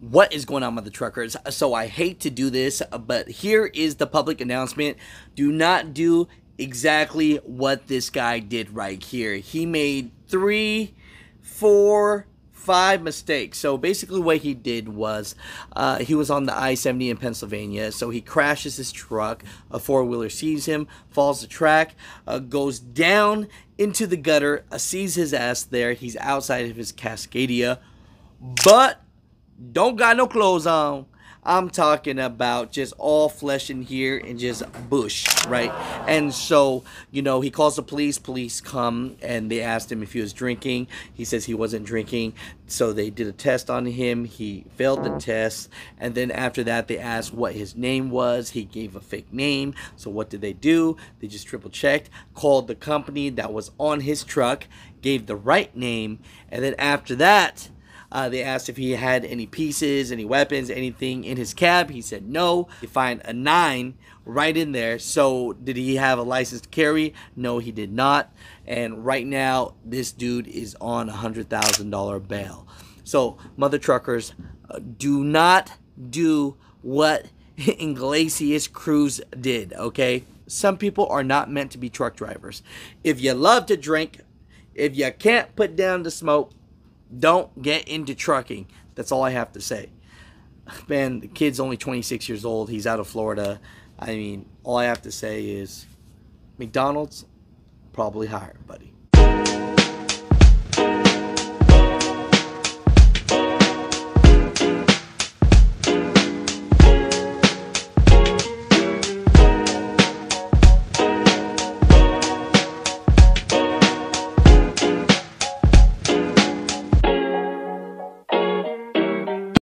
what is going on with the truckers. So I hate to do this, but here is the public announcement. Do not do exactly what this guy did right here. He made three, four, five mistakes. So basically, what he did was uh, he was on the I 70 in Pennsylvania. So he crashes his truck. A four wheeler sees him, falls the track, uh, goes down into the gutter, uh, sees his ass there. He's outside of his Cascadia. But don't got no clothes on. I'm talking about just all flesh in here and just bush, right? And so, you know, he calls the police. Police come and they asked him if he was drinking. He says he wasn't drinking. So they did a test on him. He failed the test. And then after that, they asked what his name was. He gave a fake name. So what did they do? They just triple checked, called the company that was on his truck, gave the right name. And then after that, uh, they asked if he had any pieces, any weapons, anything in his cab. He said no. You find a nine right in there. So, did he have a license to carry? No, he did not. And right now, this dude is on a $100,000 bail. So, mother truckers, uh, do not do what Inglesias Cruz did, okay? Some people are not meant to be truck drivers. If you love to drink, if you can't put down the smoke, don't get into trucking. That's all I have to say. Man, the kid's only 26 years old. He's out of Florida. I mean, all I have to say is McDonald's, probably hire him, buddy.